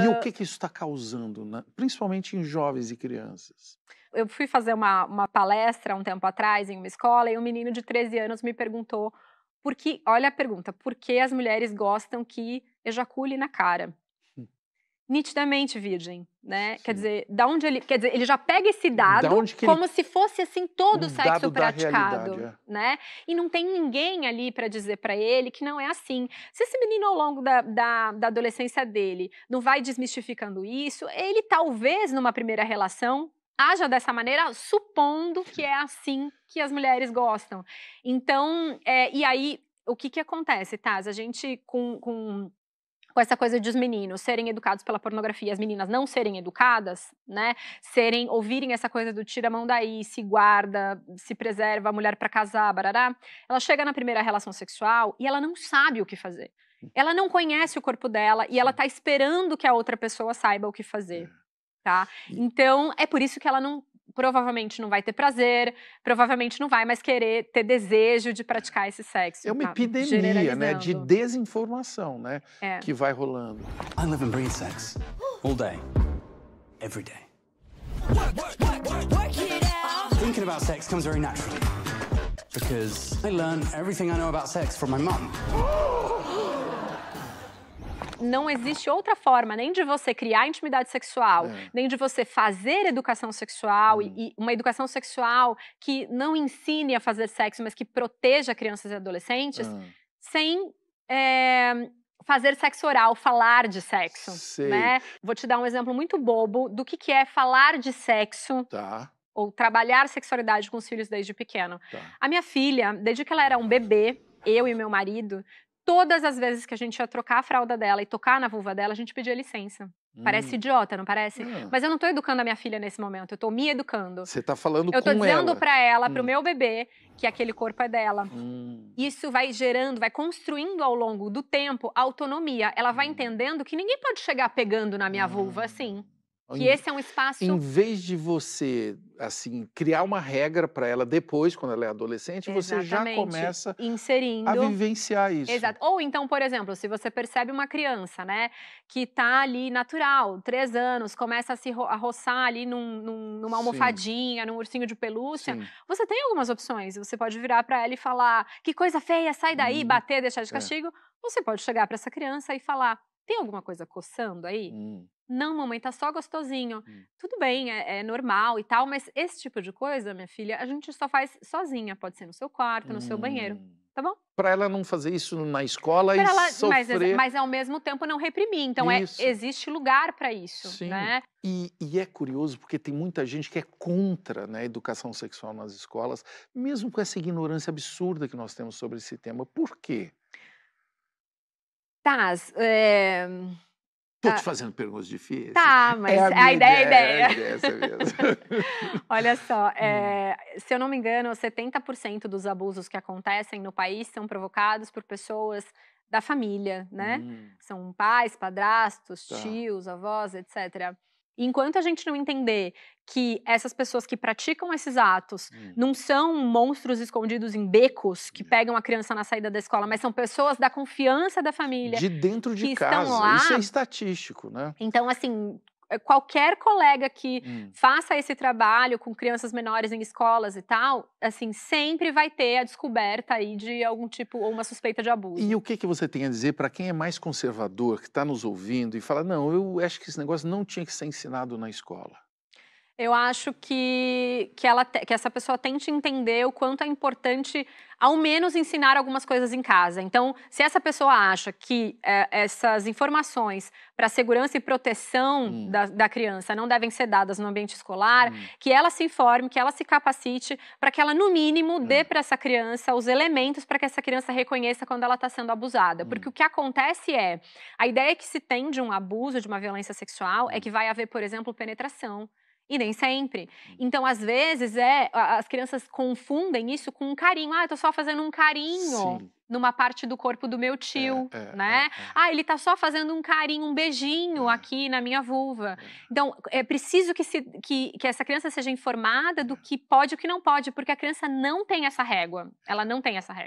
E uh... o que, que isso está causando, né? principalmente em jovens e crianças? Eu fui fazer uma, uma palestra um tempo atrás em uma escola e um menino de 13 anos me perguntou por que, olha a pergunta, por que as mulheres gostam que ejacule na cara? nitidamente virgem, né? Sim. Quer dizer, da onde ele, quer dizer, ele já pega esse dado como ele... se fosse assim todo o sexo praticado, é. né? E não tem ninguém ali para dizer para ele que não é assim. Se esse menino ao longo da, da, da, adolescência dele não vai desmistificando isso, ele talvez numa primeira relação haja dessa maneira, supondo que é assim que as mulheres gostam. Então, é, e aí o que que acontece, Taz? A gente com, com com essa coisa dos meninos serem educados pela pornografia, as meninas não serem educadas, né? Serem, ouvirem essa coisa do tira a mão daí, se guarda, se preserva, a mulher para casar, barará. Ela chega na primeira relação sexual e ela não sabe o que fazer. Ela não conhece o corpo dela e ela tá esperando que a outra pessoa saiba o que fazer. É. Tá? Então, é por isso que ela não provavelmente não vai ter prazer, provavelmente não vai mais querer ter desejo de praticar esse sexo. É uma tá? epidemia, né, de desinformação, né, é. que vai rolando. I live and breathe sex all day, every day. Work, work, work, work it out. Thinking about sex comes very naturally because I learned everything I know about sex from my mom não existe outra forma nem de você criar intimidade sexual, é. nem de você fazer educação sexual hum. e, uhum. e uma educação sexual que não ensine a fazer sexo, mas que proteja crianças e adolescentes, hum. sem é, fazer sexo oral, falar de sexo. Sei. Né? Vou te dar um exemplo muito bobo do que, que é falar de sexo. Tá. Ou trabalhar sexualidade com os filhos desde pequeno. Tá. A minha filha, desde que ela era um bebê, eu e meu marido, todas as vezes que a gente ia trocar a fralda dela e tocar na vulva dela, a gente pedia licença. Parece hum. idiota, não parece? Hum. Mas eu não estou educando a minha filha nesse momento, eu estou me educando. Você está falando eu com ela. Eu estou dizendo para ela, hum. para o meu bebê, que aquele corpo é dela. Hum. Isso vai gerando, vai construindo ao longo do tempo autonomia. Ela vai hum. entendendo que ninguém pode chegar pegando na minha vulva assim. Que em, esse é um espaço. Em vez de você, assim, criar uma regra para ela depois, quando ela é adolescente, Exatamente. você já começa Inserindo. a vivenciar isso. Exato. Ou então, por exemplo, se você percebe uma criança, né, que está ali natural, três anos, começa a se ro a roçar ali num, num, numa almofadinha, Sim. num ursinho de pelúcia, Sim. você tem algumas opções. Você pode virar para ela e falar: que coisa feia, sai daí, hum. bater, deixar de é. castigo. É. Você pode chegar para essa criança e falar: tem alguma coisa coçando aí? Hum. Não, mamãe, tá só gostosinho. Hum. Tudo bem, é, é, normal e tal, mas esse tipo de coisa, minha filha, a gente só faz sozinha. Pode ser no seu quarto, no hum. seu banheiro, hum. tá bom? Para ela não fazer isso na escola pra e ela, sofrer... Mas, mas, ao mesmo tempo não reprimir. Então, é, existe lugar para isso, Sim. né? E, e é curioso porque tem muita gente que é contra né, a educação sexual nas escolas, mesmo com essa ignorância absurda que nós temos sobre esse tema. Por quê? Tá, é... Estou te fazendo perguntas difíceis. Tá, mas é a, é a, ideia, ideia é a ideia. É essa mesmo. Olha só, é, hum. Eh, se eu não me engano, 70% dos abusos que acontecem no país são provocados por pessoas da família, né? Hum. São pais, padrastos, tá. tios, avós, etc. Enquanto a gente não entender que essas pessoas que praticam esses atos hum. não são monstros escondidos em becos que hum. pegam a criança na saída da escola, mas são pessoas da confiança da família. De dentro de que casa. Estão lá. Isso é estatístico, né? Então, assim, é, qualquer colega que hum. faça esse trabalho com crianças menores em escolas e tal, assim, sempre vai ter a descoberta aí de algum tipo ou uma suspeita de abuso. E o que, que você tem a dizer para quem é mais conservador, que está nos ouvindo e fala, não, eu acho que esse negócio não tinha que ser ensinado na escola? eu acho que, que, ela, que essa pessoa tente entender o quanto é importante, ao menos, ensinar algumas coisas em casa. Então, se essa pessoa acha que é, essas informações para segurança e proteção hum. da, da, criança não devem ser dadas no ambiente escolar, hum. que ela se informe, que ela se capacite, para que ela, no mínimo, hum. dê para essa criança os elementos para que essa criança reconheça quando ela está sendo abusada. Hum. Porque o que acontece é, a ideia que se tem de um abuso, de uma violência sexual, é hum. que vai haver, por exemplo, penetração. E nem sempre. Hum. Então, às vezes, é, as crianças confundem isso com um carinho. Ah, eu tô só fazendo um carinho. Sim numa parte do corpo do meu é, tio, é, é, né? É, ah, ele tá só fazendo um carinho, um beijinho é. aqui na minha vulva. É. Então, é preciso que, se, que, que essa criança seja informada do que pode e o que não pode, porque a criança não tem essa régua. Ela não tem essa régua.